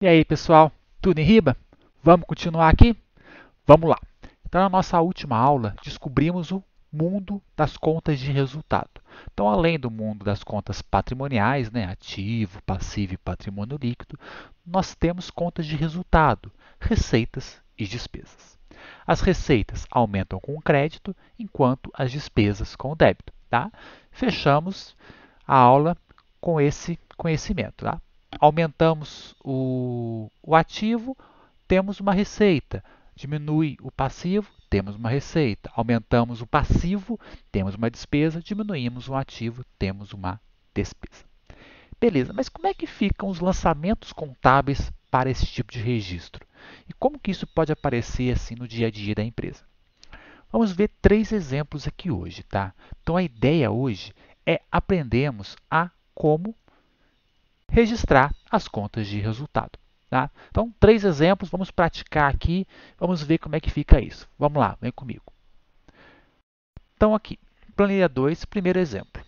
E aí, pessoal? Tudo em riba? Vamos continuar aqui? Vamos lá. Então, na nossa última aula, descobrimos o mundo das contas de resultado. Então, além do mundo das contas patrimoniais, né, ativo, passivo e patrimônio líquido, nós temos contas de resultado, receitas e despesas. As receitas aumentam com o crédito, enquanto as despesas com o débito. Tá? Fechamos a aula com esse conhecimento. Tá? aumentamos o, o ativo, temos uma receita. Diminui o passivo, temos uma receita. Aumentamos o passivo, temos uma despesa. Diminuímos o ativo, temos uma despesa. Beleza, mas como é que ficam os lançamentos contábeis para esse tipo de registro? E como que isso pode aparecer assim no dia a dia da empresa? Vamos ver três exemplos aqui hoje, tá? Então a ideia hoje é aprendermos a como registrar as contas de resultado. Tá? Então, três exemplos, vamos praticar aqui, vamos ver como é que fica isso. Vamos lá, vem comigo. Então, aqui, planilha 2, primeiro exemplo.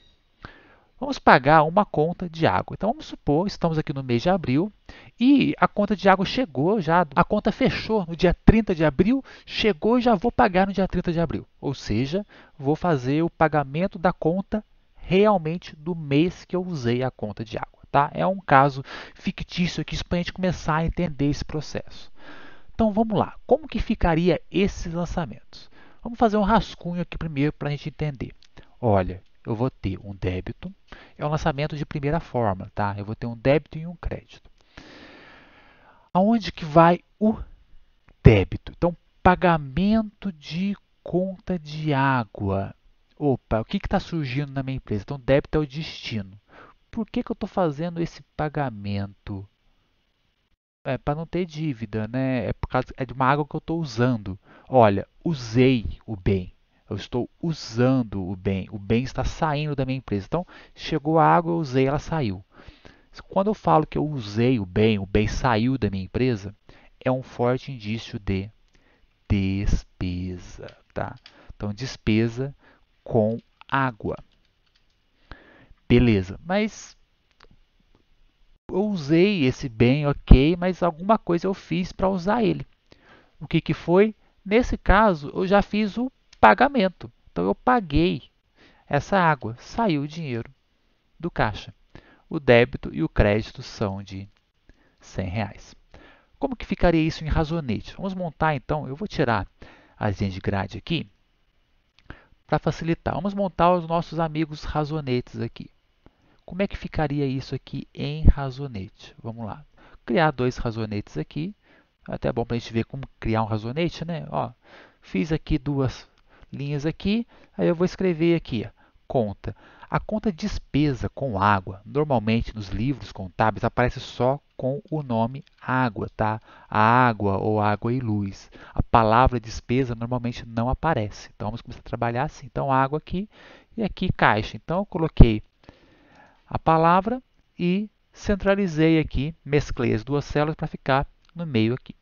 Vamos pagar uma conta de água. Então, vamos supor, estamos aqui no mês de abril e a conta de água chegou já, a conta fechou no dia 30 de abril, chegou e já vou pagar no dia 30 de abril. Ou seja, vou fazer o pagamento da conta realmente do mês que eu usei a conta de água. Tá? É um caso fictício aqui para a gente começar a entender esse processo. Então vamos lá, como que ficaria esses lançamentos? Vamos fazer um rascunho aqui primeiro para a gente entender. Olha, eu vou ter um débito, é um lançamento de primeira forma, tá? Eu vou ter um débito e um crédito. Aonde que vai o débito? Então, pagamento de conta de água. Opa, o que está surgindo na minha empresa? Então, débito é o destino por que, que eu estou fazendo esse pagamento? É para não ter dívida, né? É por causa é de uma água que eu estou usando. Olha, usei o bem. Eu estou usando o bem. O bem está saindo da minha empresa. Então, chegou a água, eu usei, ela saiu. Quando eu falo que eu usei o bem, o bem saiu da minha empresa, é um forte indício de despesa, tá? Então, despesa com água. Beleza, mas eu usei esse bem, ok, mas alguma coisa eu fiz para usar ele. O que, que foi? Nesse caso, eu já fiz o pagamento. Então, eu paguei essa água, saiu o dinheiro do caixa. O débito e o crédito são de R$ reais. Como que ficaria isso em razonete? Vamos montar, então, eu vou tirar as linhas de grade aqui para facilitar. Vamos montar os nossos amigos razonetes aqui. Como é que ficaria isso aqui em razonete? Vamos lá. Criar dois razonetes aqui. Até é bom para a gente ver como criar um razonete, né? Ó, fiz aqui duas linhas aqui, aí eu vou escrever aqui, ó, conta. A conta despesa com água, normalmente nos livros contábeis, aparece só com o nome água, tá? A água ou água e luz. A palavra despesa normalmente não aparece. Então, vamos começar a trabalhar assim. Então, água aqui e aqui caixa. Então, eu coloquei a palavra e centralizei aqui, mesclei as duas células para ficar no meio aqui.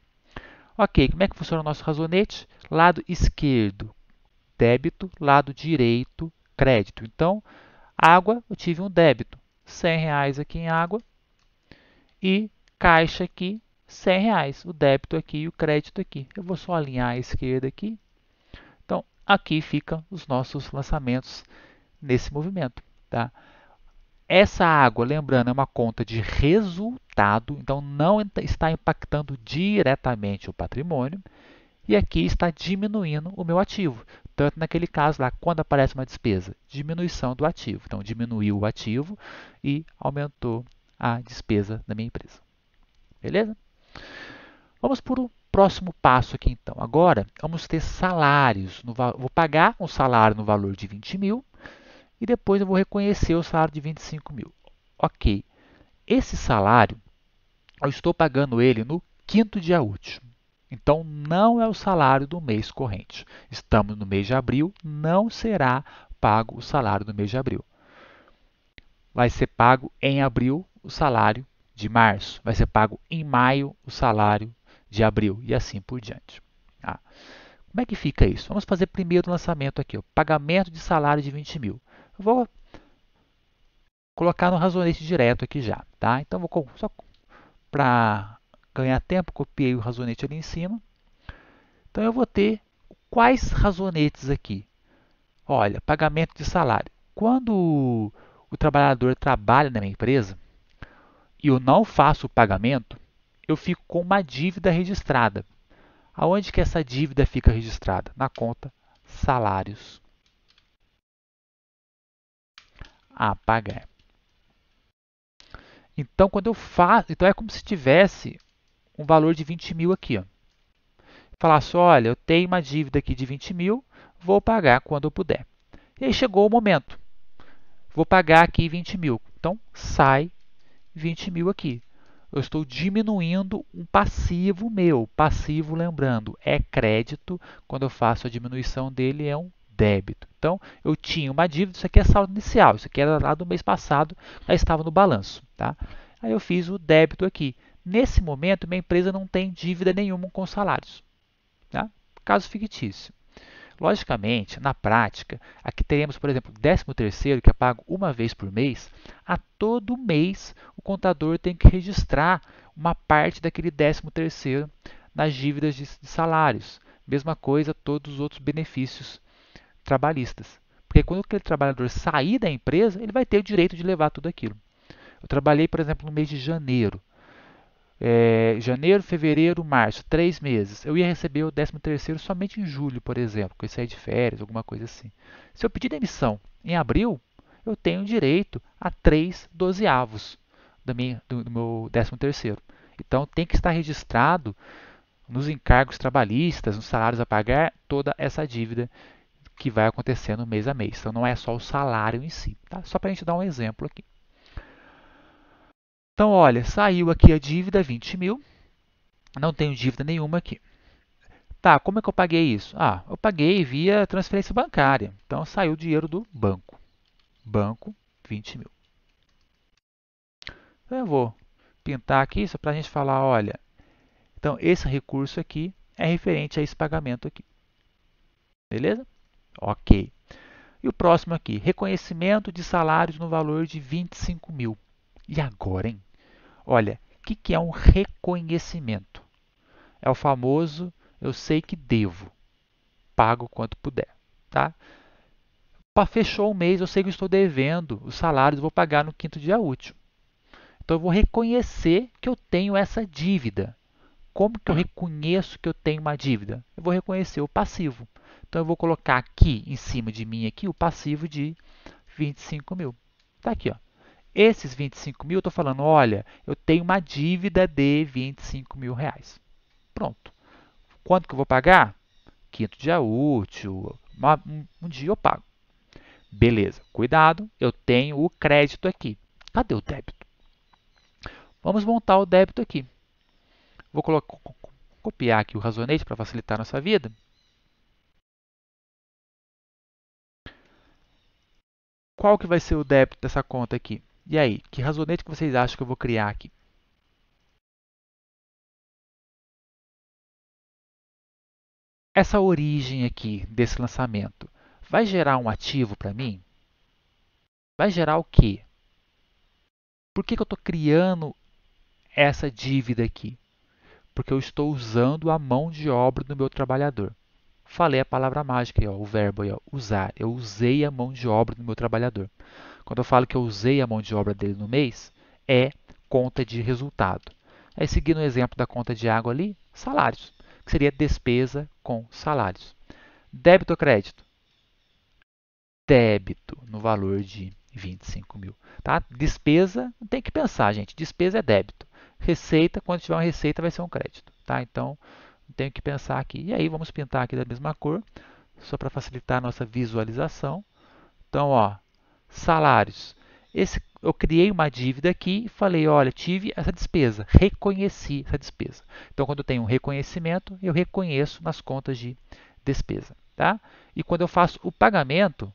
Ok, como é que funciona o nosso razonete? Lado esquerdo, débito, lado direito, crédito. Então, água, eu tive um débito, 100 reais aqui em água e caixa aqui, 100 reais, o débito aqui e o crédito aqui. Eu vou só alinhar a esquerda aqui. Então, aqui ficam os nossos lançamentos nesse movimento. Tá? Essa água, lembrando, é uma conta de resultado, então não está impactando diretamente o patrimônio. E aqui está diminuindo o meu ativo. Tanto naquele caso lá, quando aparece uma despesa, diminuição do ativo. Então, diminuiu o ativo e aumentou a despesa da minha empresa. Beleza? Vamos para o próximo passo aqui, então. Agora, vamos ter salários. No, vou pagar um salário no valor de 20 mil e depois eu vou reconhecer o salário de 25 mil. Ok, esse salário eu estou pagando ele no quinto dia útil. Então, não é o salário do mês corrente. Estamos no mês de abril, não será pago o salário do mês de abril. Vai ser pago em abril o salário de março, vai ser pago em maio o salário de abril e assim por diante. Ah, como é que fica isso? Vamos fazer primeiro o lançamento aqui, ó, pagamento de salário de 20 mil vou colocar no razonete direto aqui já, tá? Então, vou só para ganhar tempo, copiei o razonete ali em cima. Então, eu vou ter quais razonetes aqui? Olha, pagamento de salário. Quando o trabalhador trabalha na minha empresa e eu não faço o pagamento, eu fico com uma dívida registrada. Aonde que essa dívida fica registrada? Na conta salários. a Então, quando eu faço, então é como se tivesse um valor de 20 mil aqui. Ó. só, olha, eu tenho uma dívida aqui de 20 mil, vou pagar quando eu puder. E aí chegou o momento. Vou pagar aqui 20 mil. Então, sai 20 mil aqui. Eu estou diminuindo um passivo meu. Passivo, lembrando, é crédito. Quando eu faço a diminuição dele, é um débito. Então, eu tinha uma dívida, isso aqui é saldo inicial, isso aqui era lá do mês passado, já estava no balanço. Tá? Aí eu fiz o débito aqui. Nesse momento, minha empresa não tem dívida nenhuma com salários. Tá? Caso fictício. Logicamente, na prática, aqui teremos, por exemplo, o 13º, que é pago uma vez por mês, a todo mês o contador tem que registrar uma parte daquele 13º nas dívidas de salários. Mesma coisa todos os outros benefícios trabalhistas. Porque quando aquele trabalhador sair da empresa, ele vai ter o direito de levar tudo aquilo. Eu trabalhei, por exemplo, no mês de janeiro. É, janeiro, fevereiro, março, três meses. Eu ia receber o 13 terceiro somente em julho, por exemplo, que eu saí de férias, alguma coisa assim. Se eu pedir demissão em abril, eu tenho direito a três dozeavos do, minha, do, do meu 13 terceiro. Então tem que estar registrado nos encargos trabalhistas, nos salários a pagar, toda essa dívida que vai acontecendo mês a mês. Então não é só o salário em si, tá? Só para a gente dar um exemplo aqui. Então, olha, saiu aqui a dívida, 20 mil. Não tenho dívida nenhuma aqui. Tá, como é que eu paguei isso? Ah, eu paguei via transferência bancária. Então, saiu o dinheiro do banco. Banco, 20 mil. Então, eu vou pintar aqui só para a gente falar, olha, então esse recurso aqui é referente a esse pagamento aqui. Beleza? Ok. E o próximo aqui, reconhecimento de salários no valor de 25 mil. E agora, hein? Olha, o que, que é um reconhecimento? É o famoso eu sei que devo, pago quanto puder. Tá? Fechou o mês, eu sei que eu estou devendo os salários, vou pagar no quinto dia útil. Então eu vou reconhecer que eu tenho essa dívida. Como que eu tá. reconheço que eu tenho uma dívida? Eu vou reconhecer o passivo. Então, eu vou colocar aqui, em cima de mim, aqui, o passivo de 25 mil. Está aqui. Ó. Esses 25 mil, eu estou falando, olha, eu tenho uma dívida de 25 mil reais. Pronto. Quanto que eu vou pagar? Quinto dia útil, um, um dia eu pago. Beleza, cuidado, eu tenho o crédito aqui. Cadê o débito? Vamos montar o débito aqui. Vou colocar, copiar aqui o razonete para facilitar a nossa vida. qual que vai ser o débito dessa conta aqui? E aí, que razonete que vocês acham que eu vou criar aqui? Essa origem aqui desse lançamento vai gerar um ativo para mim? Vai gerar o quê? Por que, que eu estou criando essa dívida aqui? Porque eu estou usando a mão de obra do meu trabalhador falei a palavra mágica, ó, o verbo ó, usar. Eu usei a mão de obra do meu trabalhador. Quando eu falo que eu usei a mão de obra dele no mês, é conta de resultado. Aí, seguindo o exemplo da conta de água ali, salários, que seria despesa com salários. Débito ou crédito? Débito, no valor de 25 mil. Tá? Despesa, não tem que pensar, gente. Despesa é débito. Receita, quando tiver uma receita, vai ser um crédito. Tá? Então, tenho que pensar aqui. E aí vamos pintar aqui da mesma cor, só para facilitar a nossa visualização. Então, ó, salários. Esse, eu criei uma dívida aqui e falei, olha, tive essa despesa, reconheci essa despesa. Então, quando eu tenho um reconhecimento, eu reconheço nas contas de despesa. Tá? E quando eu faço o pagamento,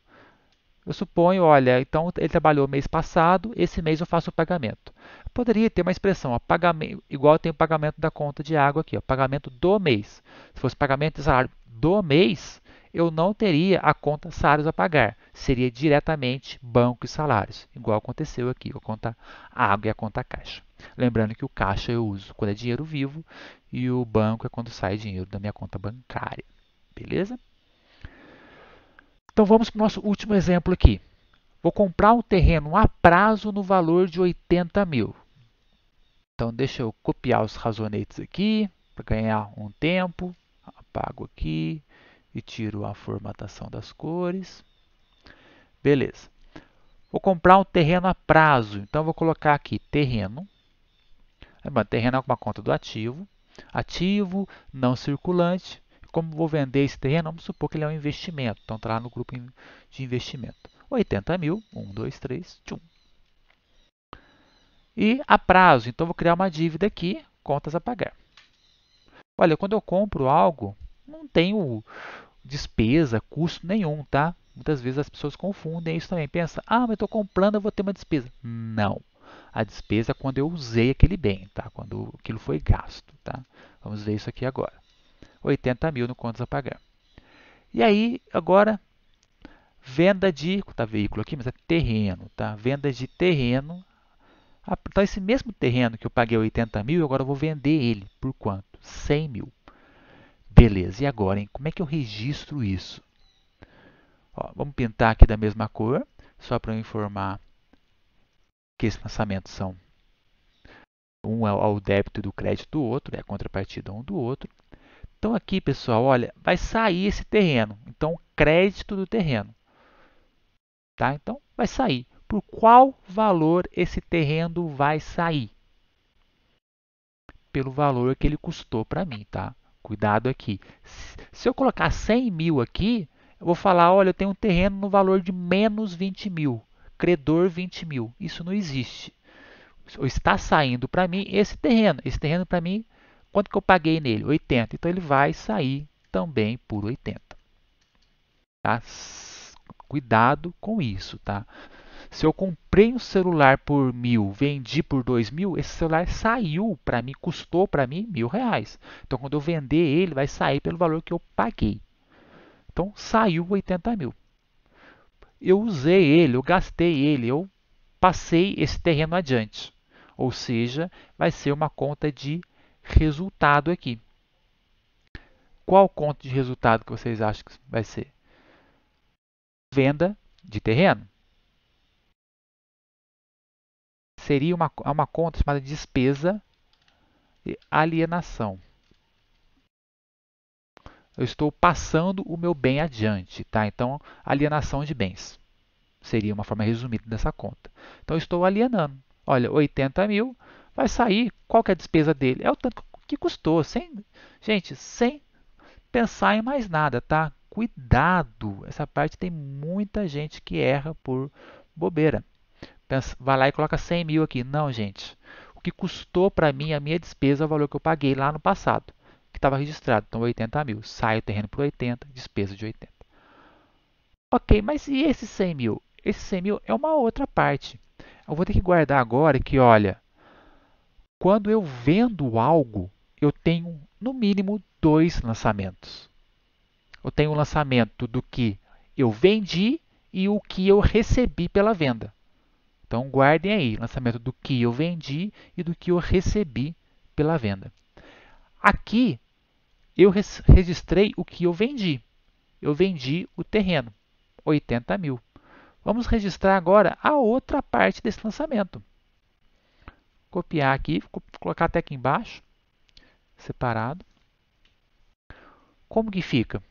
eu suponho, olha, então ele trabalhou mês passado, esse mês eu faço o pagamento. Poderia ter uma expressão, ó, pagamento, igual tem o pagamento da conta de água aqui, ó, pagamento do mês. Se fosse pagamento de salário do mês, eu não teria a conta salários a pagar. Seria diretamente banco e salários, igual aconteceu aqui a conta água e a conta caixa. Lembrando que o caixa eu uso quando é dinheiro vivo e o banco é quando sai dinheiro da minha conta bancária. Beleza? Então vamos para o nosso último exemplo aqui. Vou comprar um terreno a prazo no valor de 80 mil. Então deixa eu copiar os razonetes aqui para ganhar um tempo. Apago aqui e tiro a formatação das cores. Beleza. Vou comprar um terreno a prazo. Então vou colocar aqui terreno. É, terreno é uma conta do ativo. Ativo, não circulante. Como vou vender esse terreno? Vamos supor que ele é um investimento. Então está lá no grupo de investimento. 80 mil, 1, 2, 3, tchum e a prazo. Então, vou criar uma dívida aqui, contas a pagar. Olha, quando eu compro algo, não tenho despesa, custo nenhum, tá? Muitas vezes as pessoas confundem isso também. Pensa, ah, mas eu estou comprando, eu vou ter uma despesa. Não. A despesa é quando eu usei aquele bem, tá? Quando aquilo foi gasto, tá? Vamos ver isso aqui agora. 80 mil no contas a pagar. E aí, agora, venda de, tá veículo aqui, mas é terreno, tá? Venda de terreno ah, então, esse mesmo terreno que eu paguei 80 mil, agora eu vou vender ele por quanto? 100 mil. Beleza, e agora, hein? como é que eu registro isso? Ó, vamos pintar aqui da mesma cor, só para eu informar que esses lançamentos são um ao é é débito do crédito do outro, é a contrapartida um do outro. Então aqui, pessoal, olha, vai sair esse terreno. Então, crédito do terreno. Tá? Então, vai sair por qual valor esse terreno vai sair. Pelo valor que ele custou para mim, tá? Cuidado aqui. Se eu colocar 100 mil aqui, eu vou falar, olha, eu tenho um terreno no valor de menos 20 mil, credor 20 mil. Isso não existe. Está saindo para mim esse terreno. Esse terreno para mim, quanto que eu paguei nele? 80. Então ele vai sair também por 80. Tá? Cuidado com isso, tá? Se eu comprei um celular por mil, vendi por dois mil, esse celular saiu para mim, custou para mim mil reais. Então, quando eu vender ele, vai sair pelo valor que eu paguei. Então, saiu 80 mil. Eu usei ele, eu gastei ele, eu passei esse terreno adiante. Ou seja, vai ser uma conta de resultado aqui. Qual conta de resultado que vocês acham que vai ser? Venda de terreno. seria uma, uma conta chamada despesa e alienação. Eu estou passando o meu bem adiante, tá? Então, alienação de bens seria uma forma resumida dessa conta. Então, eu estou alienando. Olha, 80 mil vai sair. Qual é a despesa dele? É o tanto que custou. Sem, gente, sem pensar em mais nada, tá? Cuidado! Essa parte tem muita gente que erra por bobeira pensa, vai lá e coloca 100 mil aqui. Não, gente. O que custou para mim a minha despesa é o valor que eu paguei lá no passado, que estava registrado. Então, 80 mil. Sai o terreno por 80, despesa de 80. Ok, mas e esse 100 mil? Esse 100 mil é uma outra parte. Eu vou ter que guardar agora que, olha, quando eu vendo algo, eu tenho no mínimo dois lançamentos. Eu tenho o um lançamento do que eu vendi e o que eu recebi pela venda. Então guardem aí, lançamento do que eu vendi e do que eu recebi pela venda. Aqui eu registrei o que eu vendi. Eu vendi o terreno, 80 mil. Vamos registrar agora a outra parte desse lançamento. Copiar aqui, colocar até aqui embaixo, separado. Como que fica?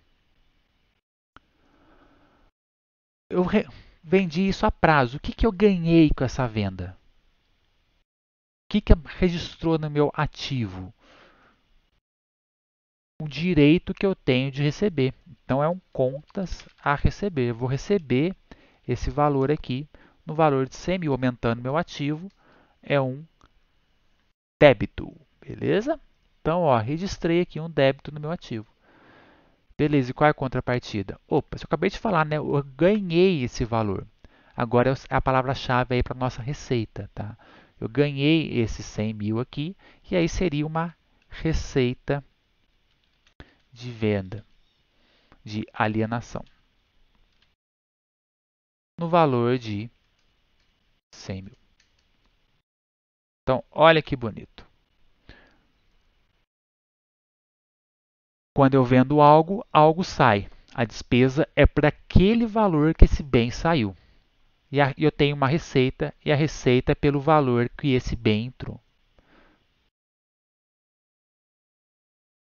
Eu re vendi isso a prazo. O que, que eu ganhei com essa venda? O que, que registrou no meu ativo? Um direito que eu tenho de receber. Então é um contas a receber. Eu vou receber esse valor aqui no valor de 100 mil, aumentando meu ativo, é um débito. Beleza? Então, ó, registrei aqui um débito no meu ativo. Beleza, e qual é a contrapartida? Opa, eu acabei de falar, né? Eu ganhei esse valor. Agora é, é a palavra-chave aí para nossa receita, tá? Eu ganhei esses 100 mil aqui e aí seria uma receita de venda, de alienação, no valor de 100 mil. Então, olha que bonito. Quando eu vendo algo, algo sai. A despesa é para aquele valor que esse bem saiu. E eu tenho uma receita, e a receita é pelo valor que esse bem entrou.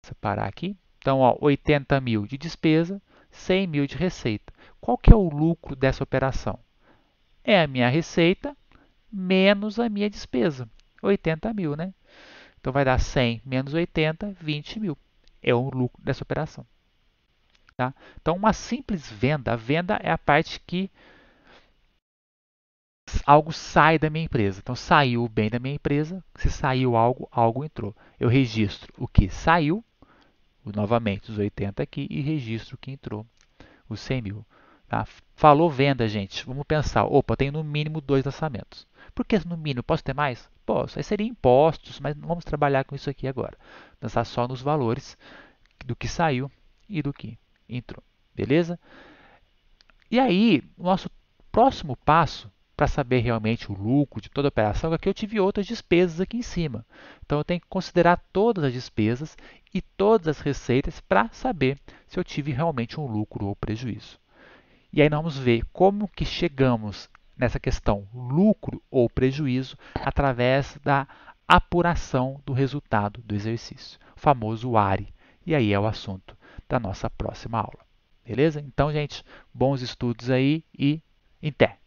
Separar aqui. Então, ó, 80 mil de despesa, 100 mil de receita. Qual que é o lucro dessa operação? É a minha receita menos a minha despesa. 80 mil, né? Então, vai dar 100 menos 80, 20 mil é o lucro dessa operação. Tá? Então, uma simples venda, a venda é a parte que algo sai da minha empresa. Então, saiu o bem da minha empresa, se saiu algo, algo entrou. Eu registro o que saiu, novamente os 80 aqui, e registro o que entrou, os 100 mil. Tá? Falou venda, gente, vamos pensar, opa, tem no mínimo dois lançamentos. Por que no mínimo? Posso ter mais? Posso. Aí seria impostos, mas não vamos trabalhar com isso aqui agora. Pensar só nos valores do que saiu e do que entrou. Beleza? E aí, o nosso próximo passo para saber realmente o lucro de toda a operação, aqui é eu tive outras despesas aqui em cima. Então eu tenho que considerar todas as despesas e todas as receitas para saber se eu tive realmente um lucro ou prejuízo. E aí nós vamos ver como que chegamos nessa questão lucro ou prejuízo através da apuração do resultado do exercício, o famoso ARE. E aí é o assunto da nossa próxima aula. Beleza? Então, gente, bons estudos aí e até!